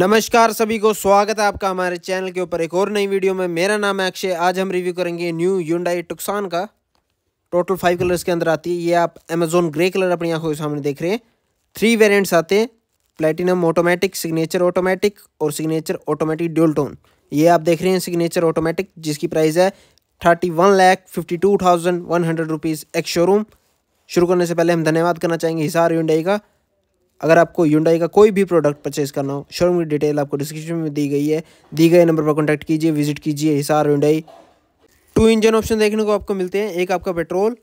नमस्कार सभी को स्वागत है आपका हमारे चैनल के ऊपर एक और नई वीडियो में मेरा नाम है अक्षय आज हम रिव्यू करेंगे न्यू यूनडाई टुकसान का टोटल फाइव कलर्स के अंदर आती है ये आप अमेजोन ग्रे कलर अपनी आंखों के सामने देख रहे हैं थ्री वेरिएंट्स आते हैं प्लेटिनम ऑटोमेटिक सिग्नेचर ऑटोमेटिक और सिग्नेचर ऑटोमेटिक ड्यूल टोन ये आप देख रहे हैं सिग्नेचर ऑटोमेटिक जिसकी प्राइस है thirty one lakh fifty two thousand one hundred rupees ex showroom शुरू करने से पहले हम धन्यवाद करना चाहेंगे हिसार यूनडाई का अगर आपको यूंडाई का कोई भी प्रोडक्ट परचेज करना हो शोरूम की डिटेल आपको डिस्क्रिप्शन में दी गई है दी गए नंबर पर कॉन्टैक्ट कीजिए विजिट कीजिए Hisar Hyundai two engine option देखने को आपको मिलते हैं एक आपका पेट्रोल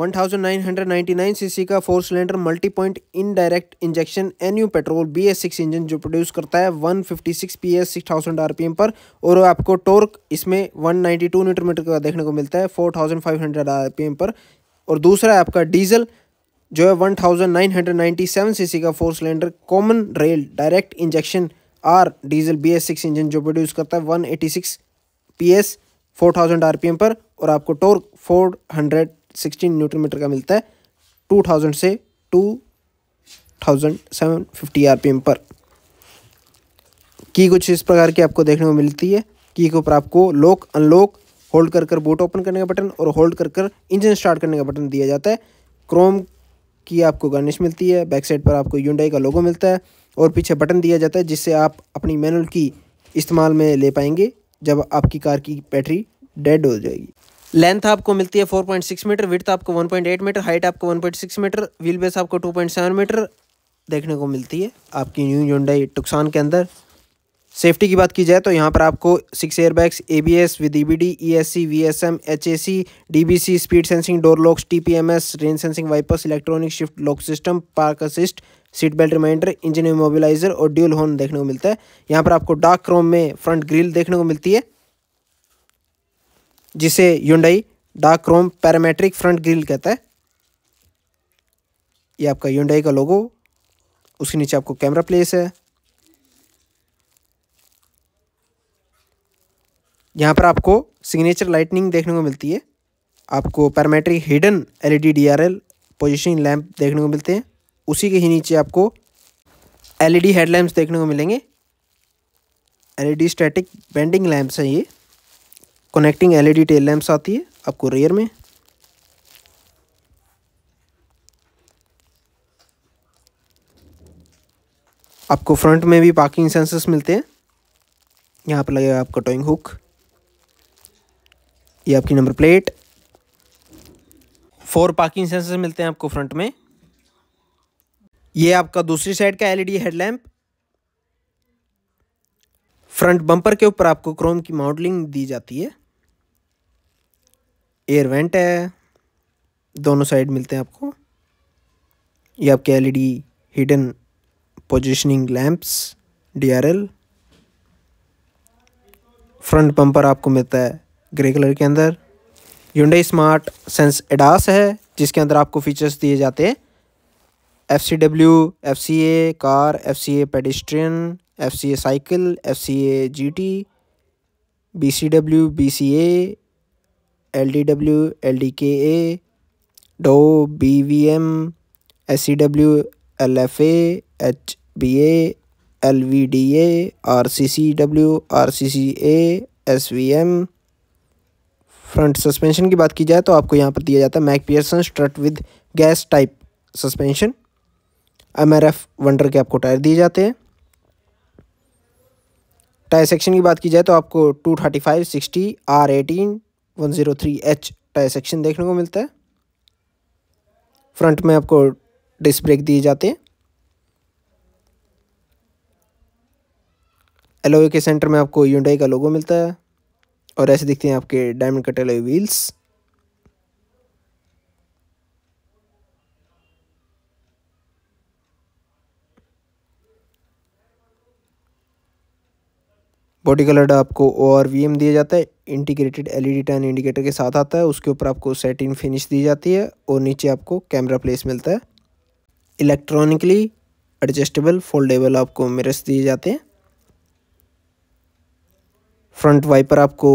1999 सीसी का four cylinder multi point indirect injection NU petrol B S six engine जो प्रोड्यूस करता है 156 पीएस 6000 आरपीएम पर और आपको टोर्क इसमें 192 नाइन्टी मीटर का देखने को मिलता है 4500 आरपीएम पर और दूसरा है आपका डीजल जो है 1997 सीसी का four cylinder common rail direct injection R diesel B S six engine जो प्रोड्यूस करता है 186 आर पी आरपीएम पर और आपको टोर्क 416 न्यूटन मीटर का मिलता है 2000 से 2750 आरपीएम पर की कुछ इस प्रकार की आपको देखने को मिलती है की के ऊपर आपको लॉक अनलॉक होल्ड कर कर बूट ओपन करने का बटन और होल्ड कर कर इंजन स्टार्ट करने का बटन दिया जाता है क्रोम की आपको गार्निश मिलती है बैक साइड पर आपको यूंडाई का लोगो मिलता है और पीछे बटन दिया जाता है जिससे आप अपनी मैनुअल की इस्तेमाल में ले पाएंगे जब आपकी कार की बैटरी डेड हो जाएगी लेंथ आपको मिलती है 4.6 मीटर विथ आपको 1.8 मीटर हाइट आपको 1.6 मीटर व्हील बेस आपको 2.7 मीटर देखने को मिलती है आपकी न्यू योंडाई टुकसान के अंदर सेफ्टी की बात की जाए तो यहाँ पर आपको six airbags A B S with E B D E S C V S M H A C D B C speed sensing door locks T P M S rain sensing wipers electronic shift lock system park assist seat belt reminder engine immobiliser और dual horn देखने को मिलता है यहाँ पर आपको dark chrome में front grille देखने को मिलती है जिसे Hyundai dark Chrome parametric front grille कहता है ये आपका युंडई का लोगो उसके नीचे आपको कैमरा प्लेस है यहाँ पर आपको सिग्नेचर लाइटनिंग देखने को मिलती है आपको parametric hidden LED DRL positioning lamp देखने को मिलते हैं उसी के ही नीचे आपको एलईडी हेडलैम्प्स e देखने को मिलेंगे एलईडी स्टैटिक बेंडिंग लैम्प्स हैं ये कनेक्टिंग एलईडी टेल लैम्प्स आती है आपको रेयर में आपको फ्रंट में भी पार्किंग सेंसर्स मिलते हैं यहाँ पर लगेगा आपका टोइंग हुक ये आपकी number plate four parking sensor मिलते हैं आपको फ्रंट में ये आपका दूसरी साइड का एलईडी हेडलैम्प फ्रंट बम्पर के ऊपर आपको क्रोम की माउंटलिंग दी जाती है एयर वेंट है दोनों साइड मिलते हैं आपको ये आपके LED hidden positioning lamps DRL front bumper आपको मिलता है ग्रे कलर के अंदर यूडे स्मार्ट सेंस एडास है जिसके अंदर आपको फीचर्स दिए जाते हैं F C W F C A car F C A pedestrian F C A cycle F C A G T B C W B C A L D W L D K A डो B V M S C W L F H B A L V D A R C C W R C C A S V M front suspension की बात की जाए तो आपको यहाँ पर दिया जाता है MacPherson strut with gas type suspension M R F wonder के आपको टायर दिए जाते हैं टायर सेक्शन की बात की जाए तो आपको two thirty five sixty R eighteen one zero three H tyre section देखने को मिलता है फ्रंट में आपको डिस्क ब्रेक दिए जाते हैं एलोवे के सेंटर में आपको यूंडाई का लोगो मिलता है और ऐसे दिखते हैं आपके डायमंड कटे हुए व्हील्स बॉडी कलर आपको ओ आर वी एम दिया जाता है इंटीग्रेटेड एलईडी टर्न इंडिकेटर के साथ आता है उसके ऊपर आपको सेटिंग फिनिश दी जाती है और नीचे आपको कैमरा प्लेस मिलता है इलेक्ट्रॉनिकली एडजस्टेबल फोल्डेबल आपको मिरर्स दिए जाते हैं फ्रंट वाइपर आपको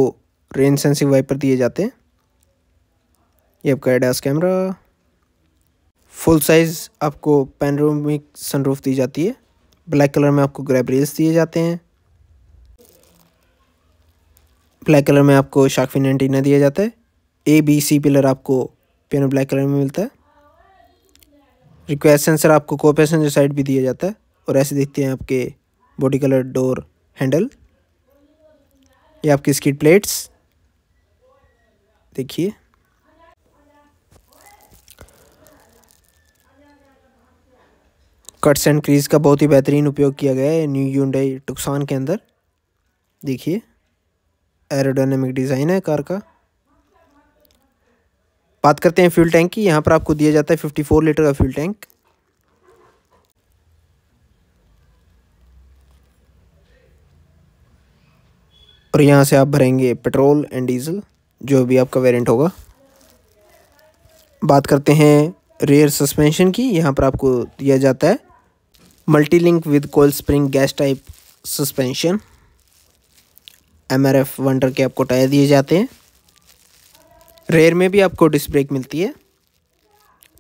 रेन सेंसिंग वाइपर दिए जाते हैं ये आपका एडास कैमरा फुल साइज़ आपको पैनरोमिक सनरूफ दी जाती है ब्लैक कलर में आपको ग्रैब रेल्स दिए जाते हैं ब्लैक कलर में आपको शाकफिन एंटीना दिया जाता है ए बी सी पिलर आपको पियानो ब्लैक कलर में मिलता है रिक्वेस्ट सेंसर आपको को पैसेंजर साइड भी दिया जाता है और ऐसे देखते हैं आपके बॉडी कलर डोर हैंडल ये आपकी स्किड प्लेट्स देखिए कट्स एंड क्रीज का बहुत ही बेहतरीन उपयोग किया गया है न्यू यूंडे टुकसान के अंदर देखिए एरोडायनेमिक डिज़ाइन है कार का बात करते हैं फ्यूल टैंक की यहाँ पर आपको दिया जाता है 54 लीटर का फ्यूल टैंक और यहाँ से आप भरेंगे पेट्रोल एंड डीज़ल जो भी आपका वेरिएंट होगा बात करते हैं रेयर सस्पेंशन की यहाँ पर आपको दिया जाता है multi link with coil spring gas type suspension M R F wonder के आपको टायर दिए जाते हैं रेयर में भी आपको डिस्क ब्रेक मिलती है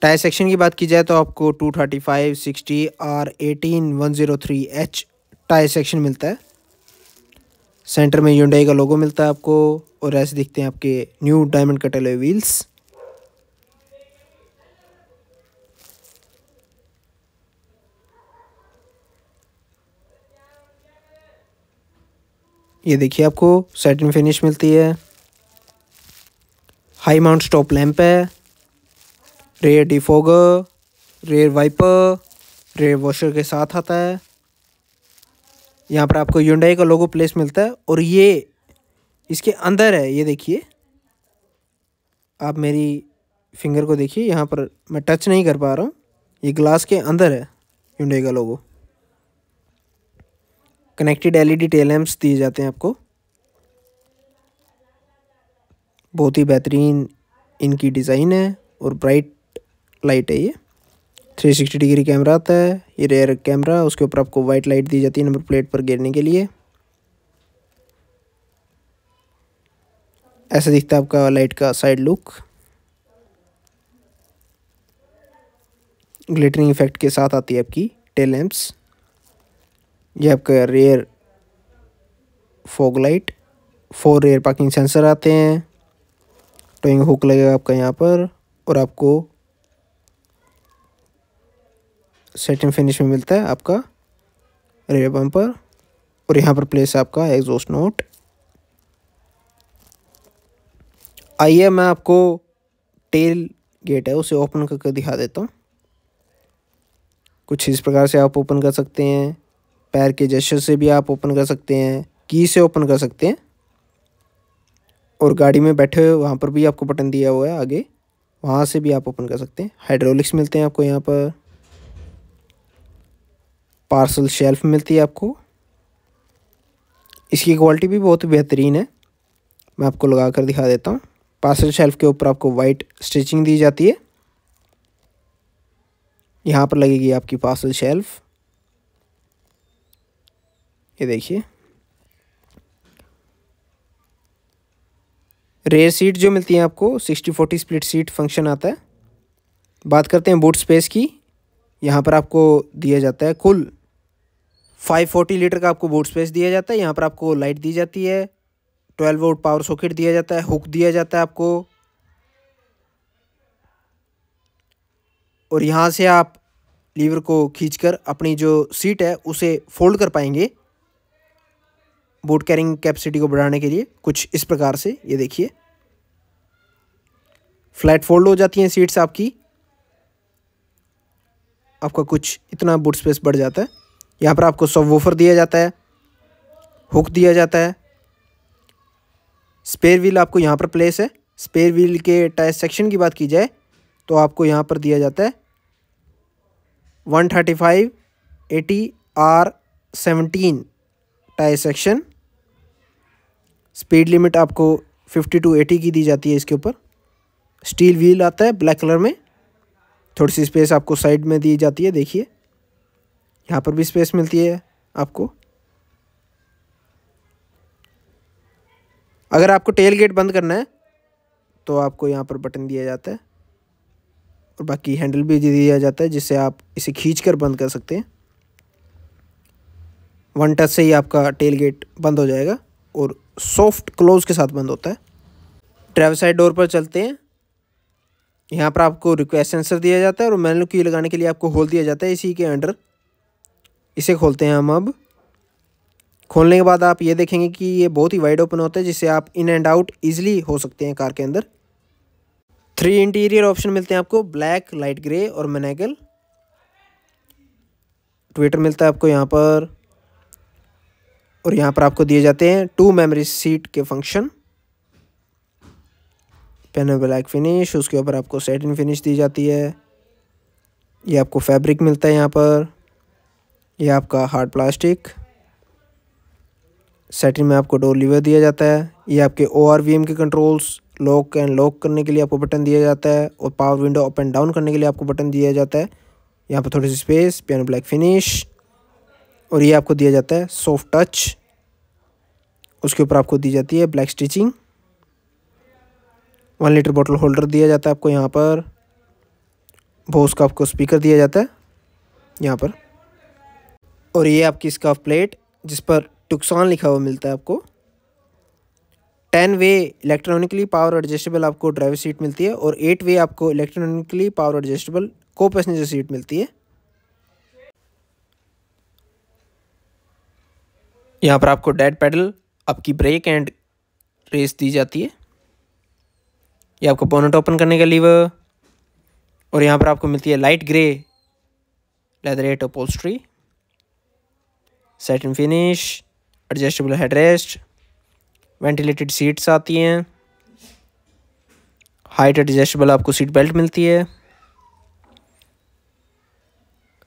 टायर सेक्शन की बात की जाए तो आपको two thirty five sixty R eighteen one zero three H tyre section मिलता है सेंटर में यूडाई का लोगो मिलता है आपको और ऐसे दिखते हैं आपके न्यू डायमंड कटे हुए व्हील्स ये देखिए आपको सेटिन फिनिश मिलती है हाई माउंट स्टॉप लैंप है rear defogger rear wiper rear washer के साथ आता है यहाँ पर आपको यूंडाई का लोगो प्लेस मिलता है और ये इसके अंदर है ये देखिए आप मेरी फिंगर को देखिए यहाँ पर मैं टच नहीं कर पा रहा हूँ ये ग्लास के अंदर है यूंडाई का लोगो कनेक्टेड एलईडी ई लैम्प्स दिए जाते हैं आपको बहुत ही बेहतरीन इनकी डिज़ाइन है और ब्राइट लाइट है ये 360 डिग्री कैमरा आता है ये रेयर कैमरा उसके ऊपर आपको वाइट लाइट दी जाती है नंबर प्लेट पर गिरने के लिए ऐसा दिखता है आपका लाइट का साइड लुक ग्लिटरिंग इफेक्ट के साथ आती है आपकी टेल लैंप्स ये आपका rear fog light four rear parking sensor आते हैं टोइंग हुक लगेगा आपका यहाँ पर और आपको सेटिंग फिनिश में मिलता है आपका रेयर बम्पर और यहाँ पर प्लेस है आपका एग्जॉस्ट नोट आइए मैं आपको टेल गेट है उसे ओपन करके दिखा देता हूँ कुछ इस प्रकार से आप ओपन कर सकते हैं पैर के जेस्चर से भी आप ओपन कर सकते हैं की से ओपन कर सकते हैं और गाड़ी में बैठे हुए वहाँ पर भी आपको बटन दिया हुआ है आगे वहाँ से भी आप ओपन कर सकते हैं हाइड्रोलिक्स मिलते हैं आपको यहाँ पर पार्सल शेल्फ मिलती है आपको इसकी क्वालिटी भी बहुत बेहतरीन है मैं आपको लगा कर दिखा देता हूँ पार्सल शेल्फ के ऊपर आपको वाइट स्टिचिंग दी जाती है यहाँ पर लगेगी आपकी पार्सल शेल्फ ये देखिए रेयर सीट जो मिलती है आपको sixty forty split seat function आता है बात करते हैं बूट स्पेस की यहाँ पर आपको दिया जाता है कुल 540 लीटर का आपको बूट स्पेस दिया जाता है यहाँ पर आपको लाइट दी जाती है 12 वोल्ट पावर सॉकेट दिया जाता है हुक दिया जाता है आपको और यहाँ से आप लीवर को खींचकर अपनी जो सीट है उसे फोल्ड कर पाएंगे बूट कैरिंग कैपेसिटी को बढ़ाने के लिए कुछ इस प्रकार से ये देखिए फ्लैट फोल्ड हो जाती हैं सीट्स आपकी आपका कुछ इतना बूट स्पेस बढ़ जाता है यहाँ पर आपको सब वूफर दिया जाता है हुक दिया जाता है स्पेयर व्हील आपको यहाँ पर प्लेस है स्पेयर व्हील के टायर सेक्शन की बात की जाए तो आपको यहाँ पर दिया जाता है one thirty five eighty R seventeen tyre section speed limit आपको फिफ्टी टू एटी की दी जाती है इसके ऊपर स्टील व्हील आता है ब्लैक कलर में थोड़ी सी स्पेस आपको साइड में दी जाती है देखिए यहाँ पर भी स्पेस मिलती है आपको अगर आपको टेल गेट बंद करना है तो आपको यहाँ पर बटन दिया जाता है और बाकी हैंडल भी दिया जाता है जिससे आप इसे खींच कर बंद कर सकते हैं वन टच से ही आपका टेल गेट बंद हो जाएगा और सॉफ्ट क्लोज के साथ बंद होता है ड्राइवर साइड डोर पर चलते हैं यहाँ पर आपको रिक्वेस्ट सेंसर दिया जाता है और मैनुअल की लगाने के लिए आपको होल दिया जाता है इसी के अंडर इसे खोलते हैं हम अब खोलने के बाद आप ये देखेंगे कि ये बहुत ही वाइड ओपन होता है जिससे आप इन एंड आउट ईजिली हो सकते हैं कार के अंदर थ्री इंटीरियर ऑप्शन मिलते हैं आपको ब्लैक लाइट ग्रे और मैनेगल ट्विटर मिलता है आपको यहाँ पर और यहाँ पर आपको दिए जाते हैं टू मेमोरी सीट के फंक्शन पेन ब्लैक फिनिश उसके ऊपर आपको सेट इन फिनिश दी जाती है ये आपको फैब्रिक मिलता है यहाँ पर ये आपका हार्ड प्लास्टिक सेटिंग में आपको डोर लीवर दिया जाता है ये आपके ओ आर वी एम के कंट्रोल्स लॉक एंड लॉक करने के लिए आपको बटन दिया जाता है और power window up and down करने के लिए आपको बटन दिया जाता है यहाँ पर थोड़ी सी स्पेस पियानो ब्लैक फिनिश और ये आपको दिया जाता है सॉफ्ट टच उसके ऊपर आपको दी जाती है black stitching one litre bottle holder दिया जाता है आपको यहाँ पर बोस का आपको स्पीकर दिया जाता है यहाँ पर और ये आपकी स्काफ प्लेट जिस पर टुकसान लिखा हुआ मिलता है आपको ten way electronically power adjustable आपको ड्राइवर सीट मिलती है और एट वे आपको इलेक्ट्रॉनिकली पावर एडजस्टेबल को पैसेंजर सीट मिलती है यहाँ पर आपको डेड पैडल आपकी ब्रेक एंड रेस दी जाती है ये आपको बोनट ओपन करने का लीवर और यहाँ पर आपको मिलती है light grey leatherette upholstery satin finish adjustable headrest ventilated seats आती हैं हाइट एडजस्टेबल आपको सीट बेल्ट मिलती है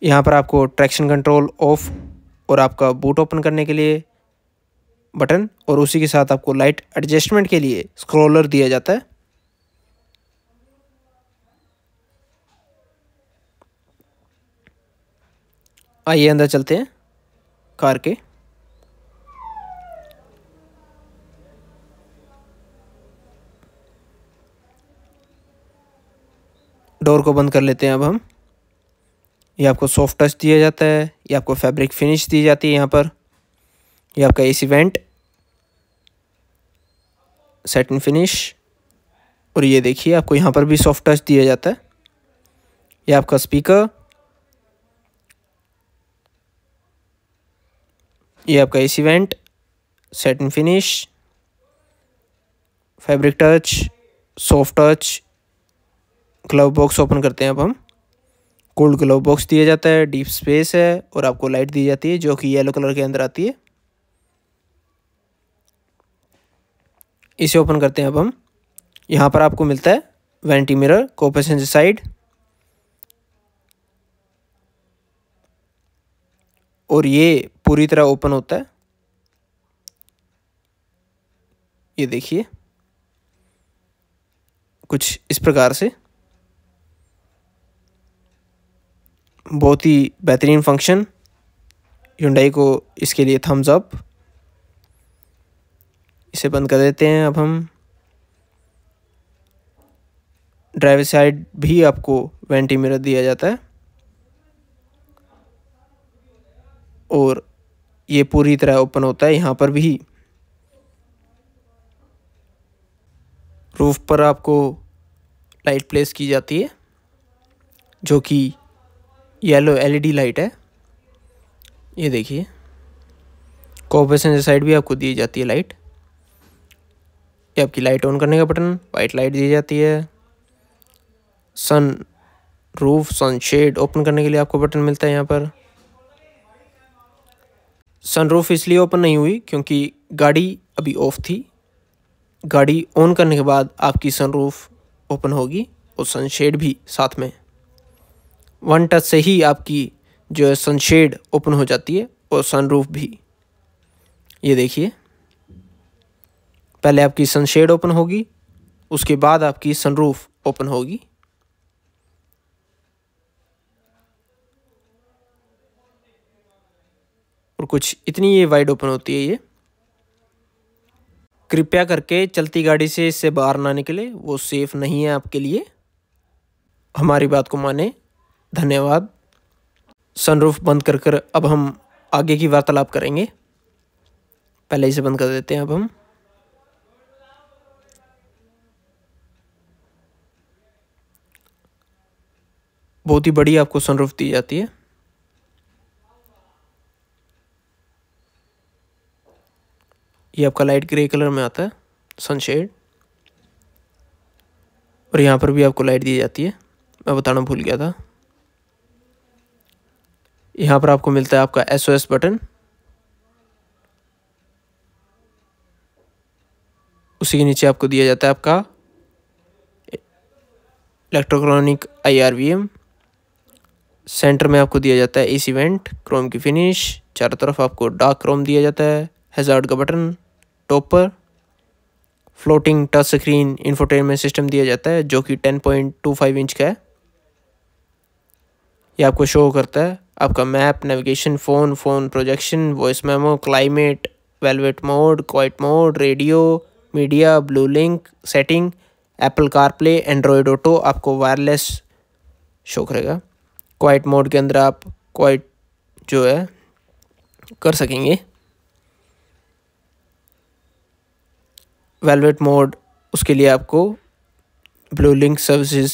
यहाँ पर आपको ट्रैक्शन कंट्रोल ऑफ और आपका बूट ओपन करने के लिए बटन और उसी के साथ आपको लाइट एडजस्टमेंट के लिए स्क्रॉलर दिया जाता है आइए अंदर चलते हैं कार के डोर को बंद कर लेते हैं अब हम ये आपको सॉफ्ट टच दिया जाता है ये आपको फैब्रिक फिनिश दी जाती है यहाँ पर ये आपका एसी वेंट इन फिनिश और ये देखिए आपको यहाँ पर भी सॉफ्ट टच दिया जाता है ये आपका स्पीकर ये आपका AC vent and finish fabric touch soft touch glove box open करते हैं अब हम कोल्ड ग्लव बॉक्स दिया जाता है डीप स्पेस है और आपको लाइट दी जाती है जो कि येलो कलर के अंदर आती है इसे ओपन करते हैं अब हम यहाँ पर आपको मिलता है वेंटी मिरर को पैसेंजर साइड और ये पूरी तरह ओपन होता है ये देखिए कुछ इस प्रकार से बहुत ही बेहतरीन फंक्शन युंडाई को इसके लिए थम्स अप इसे बंद कर देते हैं अब हम ड्राइवर साइड भी आपको वेंटी मिरर दिया जाता है और ये पूरी तरह ओपन होता है यहाँ पर भी रूफ पर आपको लाइट प्लेस की जाती है जो कि येलो एलईडी लाइट है ये देखिए कॉपरेशन साइड भी आपको दी जाती है लाइट ये आपकी लाइट ऑन करने का बटन वाइट लाइट दी जाती है sunroof sunshade open करने के लिए आपको बटन मिलता है यहाँ पर सनरूफ इसलिए ओपन नहीं हुई क्योंकि गाड़ी अभी ऑफ थी गाड़ी ऑन करने के बाद आपकी सनरूफ ओपन होगी और सनशेड भी साथ में वन टच से ही आपकी जो है सनशेड ओपन हो जाती है और सनरूफ भी ये देखिए पहले आपकी सनशेड ओपन होगी उसके बाद आपकी सनरूफ ओपन होगी और कुछ इतनी ये वाइड ओपन होती है ये कृपया करके चलती गाड़ी से इससे बाहर ना निकले वो सेफ़ नहीं है आपके लिए हमारी बात को माने धन्यवाद सनरूफ बंद कर कर अब हम आगे की वार्तालाप करेंगे पहले इसे बंद कर देते हैं अब हम बहुत ही बड़ी आपको सनरूफ दी जाती है ये आपका लाइट ग्रे कलर में आता है सनशेड और यहाँ पर भी आपको लाइट दी जाती है मैं बताना भूल गया था यहाँ पर आपको मिलता है आपका एस बटन उसी के नीचे आपको दिया जाता है आपका इलेक्ट्रोक्रॉनिक आई सेंटर में आपको दिया जाता है एस वेंट क्रोम की फिनिश चारों तरफ आपको डार्क क्रोम दिया जाता है हेजार्ड का बटन टॉपर floating touch screen infotainment system दिया जाता है जो कि 10.25 इंच का है ये आपको शो करता है आपका map navigation phone phone projection voice memo climate valet mode quiet mode radio media Blue Link setting Apple CarPlay Android Auto आपको वायरलेस शो करेगा क्वाइट मोड के अंदर आप क्वाइट जो है कर सकेंगे वेलवेट मोड उसके लिए आपको ब्लू लिंक सर्विसेज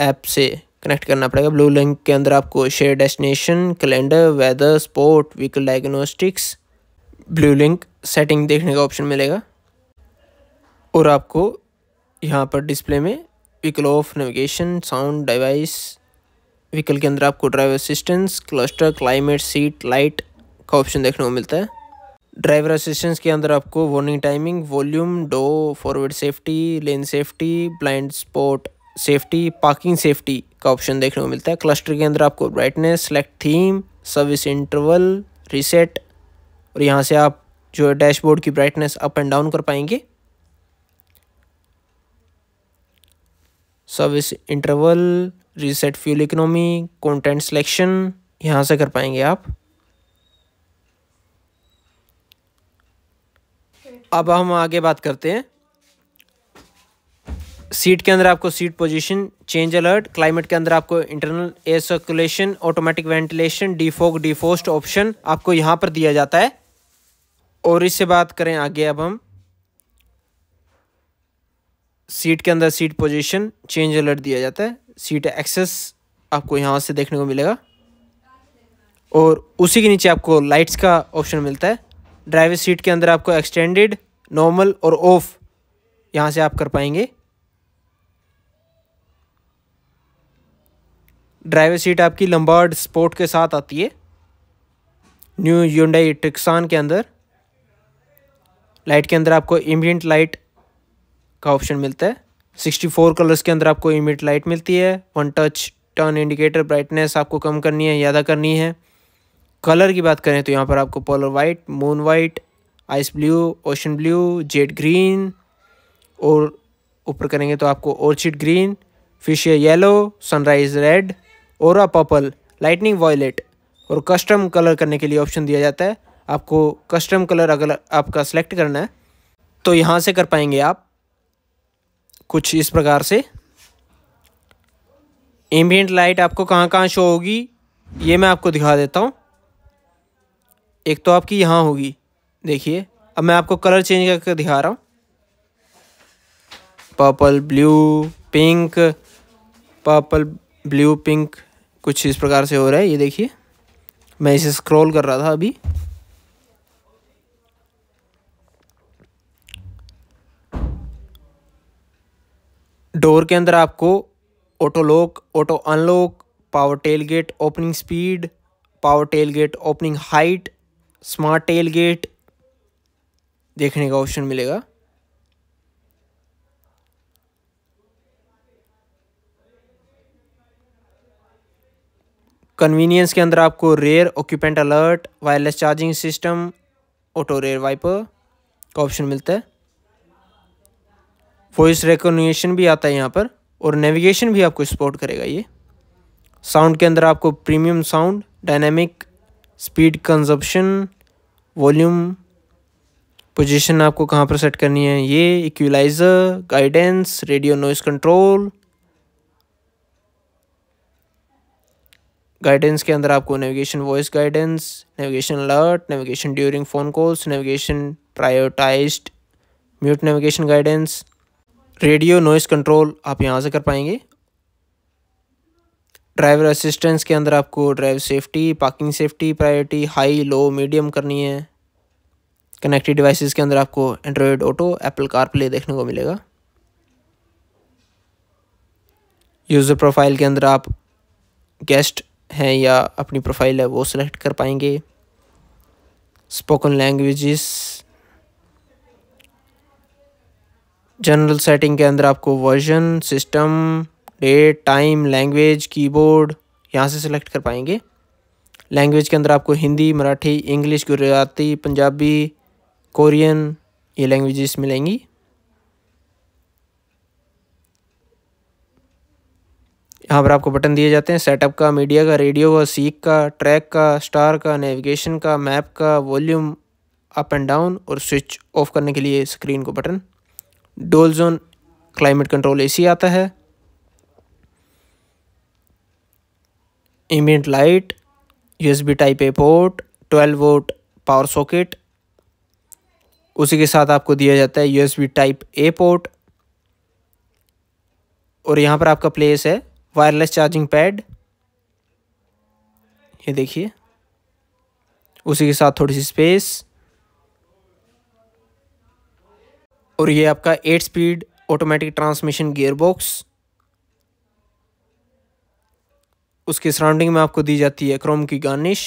ऐप से कनेक्ट करना पड़ेगा ब्लू लिंक के अंदर आपको share destination calendar weather sport vehicle diagnostics Blue Link setting देखने का ऑप्शन मिलेगा और आपको यहाँ पर डिस्प्ले में vehicle of navigation sound device vehicle के अंदर आपको driver assistance cluster climate seat light का ऑप्शन देखने को मिलता है ड्राइवर असिस्टेंस के अंदर आपको वार्निंग टाइमिंग वॉल्यूम डो forward safety lane safety blind spot safety parking safety का ऑप्शन देखने को मिलता है क्लस्टर के अंदर आपको brightness select theme service interval reset और यहाँ से आप जो है डैशबोर्ड की ब्राइटनेस अप एंड डाउन कर पाएंगे service interval reset fuel economy content selection यहाँ से कर पाएंगे आप अब हम आगे बात करते हैं सीट के अंदर आपको seat position change alert climate के अंदर आपको internal air circulation automatic ventilation defog defrost option आपको यहाँ पर दिया जाता है और इससे बात करें आगे अब हम सीट के अंदर सीट पोजीशन चेंज अलर्ट दिया जाता है सीट एक्सेस आपको यहाँ से देखने को मिलेगा और उसी के नीचे आपको लाइट्स का ऑप्शन मिलता है ड्राइवर सीट के अंदर आपको एक्सटेंडेड नॉर्मल और ऑफ यहाँ से आप कर पाएंगे ड्राइवर सीट आपकी लंबार्ड स्पोर्ट के साथ आती है न्यू यूंडाई टिक्सान के अंदर लाइट के अंदर आपको एम्बियंट लाइट का ऑप्शन मिलता है सिक्सटी फोर कलर्स के अंदर आपको इमिट लाइट मिलती है one touch turn indicator brightness आपको कम करनी है ज़्यादा करनी है कलर की बात करें तो यहाँ पर आपको polar white moon white ice blue ocean blue jet green और ऊपर करेंगे तो आपको orchid green fish yellow sunrise red और पर्पल लाइटनिंग वॉयलेट और कस्टम कलर करने के लिए ऑप्शन दिया जाता है आपको कस्टम कलर अगर आपका सेलेक्ट करना है तो यहाँ से कर पाएंगे आप कुछ इस प्रकार से एम्बियट लाइट आपको कहाँ कहाँ शो होगी ये मैं आपको दिखा देता हूँ एक तो आपकी यहाँ होगी देखिए अब मैं आपको कलर चेंज करके दिखा रहा हूँ purple blue pink purple blue pink कुछ इस प्रकार से हो रहा है ये देखिए मैं इसे स्क्रॉल कर रहा था अभी डोर के अंदर आपको auto lock auto unlock power tailgate opening speed power tailgate opening height smart tailgate देखने का ऑप्शन मिलेगा कन्वीनियंस के अंदर आपको rear occupant alert wireless charging system auto rear wiper का ऑप्शन मिलता है वॉइस रिकोगशन भी आता है यहाँ पर और नेविगेशन भी आपको सपोर्ट करेगा ये साउंड के अंदर आपको premium sound dynamic speed compensation volume position आपको कहाँ पर सेट करनी है ये equaliser guidance radio noise control guidance के अंदर आपको navigation voice guidance navigation alert navigation during phone calls navigation prioritised mute navigation guidance radio noise control आप यहाँ से कर पाएंगे ड्राइवर असिस्टेंस के अंदर आपको drive safety parking safety priority high low medium करनी है कनेक्टेड डिवाइसेस के अंदर आपको Android Auto Apple CarPlay देखने को मिलेगा यूज़र प्रोफाइल के अंदर आप गेस्ट हैं या अपनी प्रोफाइल है वो सिलेक्ट कर पाएंगे स्पोकन लैंग्वेजेस जनरल सेटिंग के अंदर आपको version system date time language keyboard यहाँ से सिलेक्ट कर पाएंगे लैंग्वेज के अंदर आपको हिंदी मराठी इंग्लिश गुजराती पंजाबी कोरियन ये लैंग्वेजेस मिलेंगी यहाँ पर आपको बटन दिए जाते हैं सेटअप का मीडिया का रेडियो का सीख का ट्रैक का स्टार का नेविगेशन का मैप का वॉल्यूम अप एंड डाउन और स्विच ऑफ करने के लिए स्क्रीन को बटन डोल जोन क्लाइमेट कंट्रोल एसी आता है ambient light USB type A port 12 volt power socket उसी के साथ आपको दिया जाता है यूएसबी टाइप ए पोर्ट और यहाँ पर आपका प्लेस है वायरलेस चार्जिंग पैड ये देखिए उसी के साथ थोड़ी सी स्पेस और ये आपका eight speed automatic transmission gear box उसके सराउंडिंग में आपको दी जाती है क्रोम की गार्निश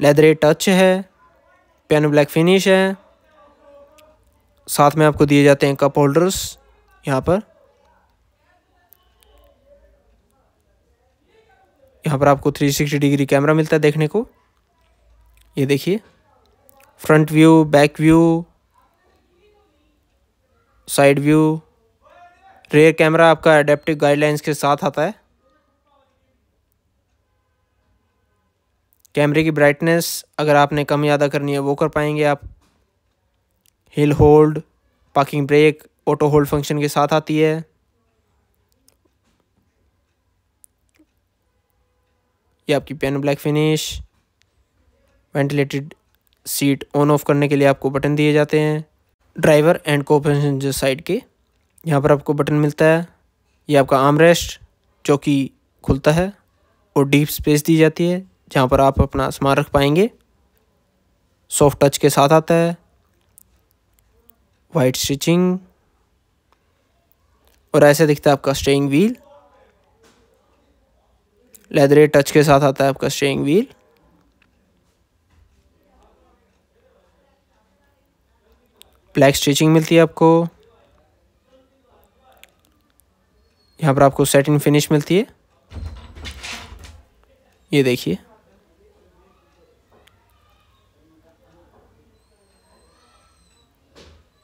लेदरे टच है पेन ब्लैक फिनिश है साथ में आपको दिए जाते हैं कप होल्डर्स यहाँ पर यहाँ पर आपको 360 डिग्री कैमरा मिलता है देखने को ये देखिए front view back view side view rear camera आपका एडेप्टिव गाइडलाइंस के साथ आता है कैमरे की ब्राइटनेस अगर आपने कम ज़्यादा करनी है वो कर पाएंगे आप hill hold parking brake auto hold function के साथ आती है ये आपकी piano black finish ventilated seat on off करने के लिए आपको बटन दिए जाते हैं ड्राइवर एंड को पैसेंजर साइड के यहाँ पर आपको बटन मिलता है ये आपका आर्म रेस्ट जो कि खुलता है और डीप स्पेस दी जाती है जहाँ पर आप अपना सामान रख पाएंगे सॉफ्ट टच के साथ आता है वाइट स्टिचिंग और ऐसे दिखता है आपका स्टेइंग व्हील लेदरे टच के साथ आता है आपका स्टेइंग व्हील ब्लैक स्टिचिंग मिलती है आपको यहाँ पर आपको सेट इन फिनिश मिलती है ये देखिए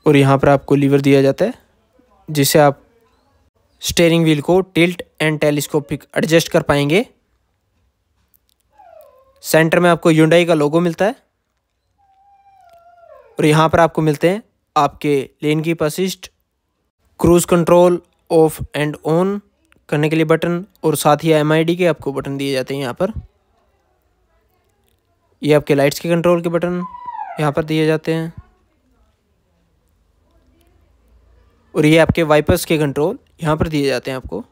और यहाँ पर आपको लीवर दिया जाता है जिससे आप स्टेयरिंग व्हील को टिल्ट एंड टेलीस्कोपिक एडजस्ट कर पाएंगे सेंटर में आपको यूंडाई का लोगो मिलता है और यहाँ पर आपको मिलते हैं आपके लेन की assist cruise control off and on करने के लिए बटन और साथ ही एम के आपको बटन दिए जाते हैं यहाँ पर ये यह आपके लाइट्स के कंट्रोल के बटन यहाँ पर दिए जाते हैं और ये आपके वाइपर्स के कंट्रोल यहाँ पर दिए जाते हैं आपको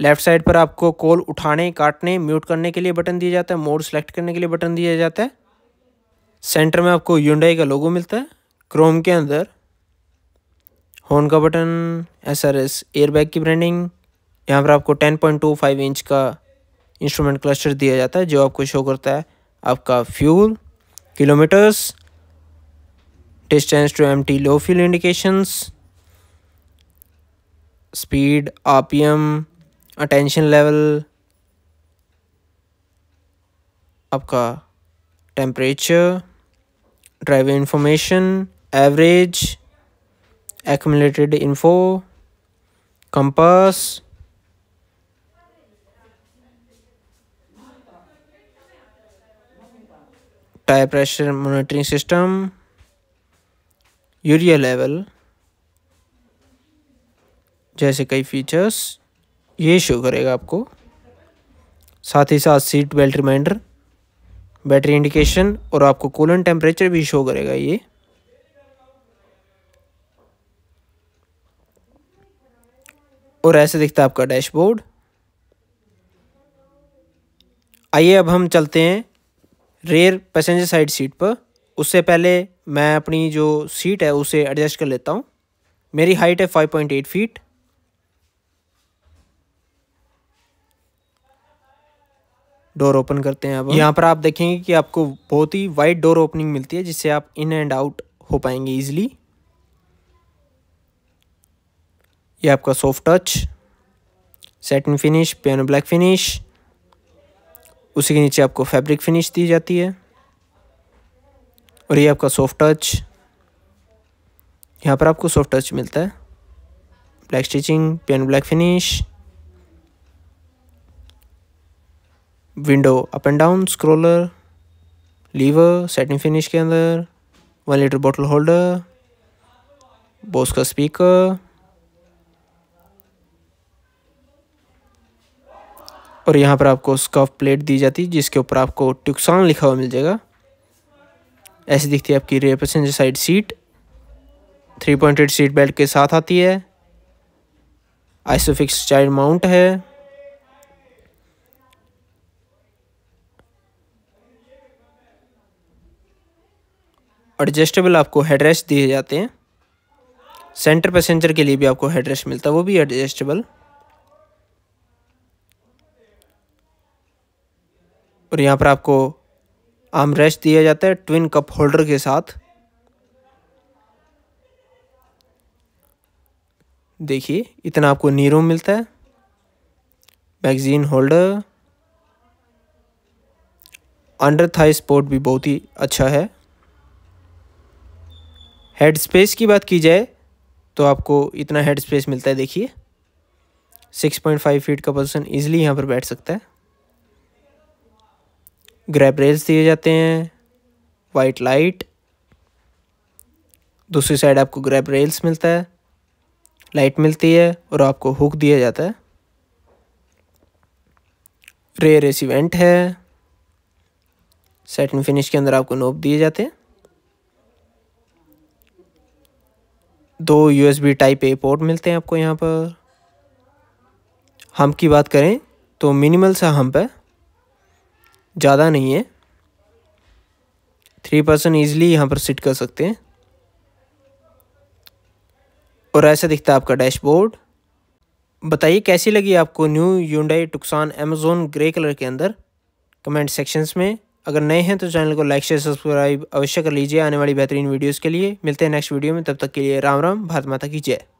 लेफ्ट साइड पर आपको कॉल उठाने काटने म्यूट करने के लिए बटन दिया जाता है मोड सेलेक्ट करने के लिए बटन दिया जाता है सेंटर में आपको यूडाई का लोगो मिलता है क्रोम के अंदर हॉर्न का button S R S airbag की ब्रांडिंग यहाँ पर आपको 10.25 इंच का इंस्ट्रूमेंट क्लस्टर दिया जाता है जो आपको शो करता है आपका fuel kilometres H tends to empty low fuel indications. Speed, RPM, attention level, आपका temperature, driver information, average, accumulated info, compass, tire pressure monitoring system urea level जैसे कई फीचर्स ये शो करेगा आपको साथ ही साथ seat belt reminder battery indication और आपको कूलन टेम्परेचर भी शो करेगा ये और ऐसे दिखता है आपका डैशबोर्ड आइए अब हम चलते हैं रेयर पैसेंजर साइड सीट पर उससे पहले मैं अपनी जो सीट है उसे एडजस्ट कर लेता हूँ मेरी हाइट है five point eight feet door open करते हैं अब यहाँ पर आप देखेंगे कि आपको बहुत ही वाइड डोर ओपनिंग मिलती है जिससे आप इन एंड आउट हो पाएंगे इजीली ये आपका soft touch satin finish piano black finish उसी के नीचे आपको फैब्रिक फिनिश दी जाती है और ये आपका सॉफ्ट टच यहाँ पर आपको सॉफ्ट टच मिलता है black stitching piano black finish window up and down scroller lever satin finish के अंदर one litre bottle holder Bose का स्पीकर और यहाँ पर आपको स्कफ प्लेट दी जाती है जिसके ऊपर आपको ट्यूक्सान लिखा हुआ मिल जाएगा ऐसी दिखती है आपकी rear passenger side seat three pointed seat belt के साथ आती है आइसोफिक्स चाइल्ड माउंट है एडजस्टेबल आपको हेडरेस्ट दिए जाते हैं सेंटर पैसेंजर के लिए भी आपको हेडरेस्ट मिलता है वो भी एडजस्टेबल और यहाँ पर आपको आम रेस्ट दिया जाता है ट्विन कप होल्डर के साथ देखिए इतना आपको नीरो मिलता है magazine holder under thigh support भी बहुत ही अच्छा है हेड स्पेस की बात की जाए तो आपको इतना हेड स्पेस मिलता है देखिए 6.5 फीट का पर्सन ईजिली यहाँ पर बैठ सकता है ग्रैप रेल्स दिए जाते हैं वाइट लाइट दूसरी साइड आपको ग्रैप रेल्स मिलता है लाइट मिलती है और आपको हुक दिया जाता है रेयर एस इवेंट है एंड फिनिश के अंदर आपको नोब दिए जाते हैं दो यूएसबी टाइप ए पोर्ट मिलते हैं आपको यहाँ पर हम की बात करें तो मिनिमल सा हम्प है ज़्यादा नहीं है थ्री पर्सन ईजिली यहाँ पर सिट कर सकते हैं और ऐसा दिखता है आपका डैशबोर्ड बताइए कैसी लगी आपको new Hyundai Tucson Amazon grey colour के अंदर कमेंट सेक्शंस में अगर नए हैं तो चैनल को लाइक शेयर सब्सक्राइब अवश्य कर लीजिए आने वाली बेहतरीन वीडियोस के लिए मिलते हैं नेक्स्ट वीडियो में तब तक के लिए राम राम भारत माता की जय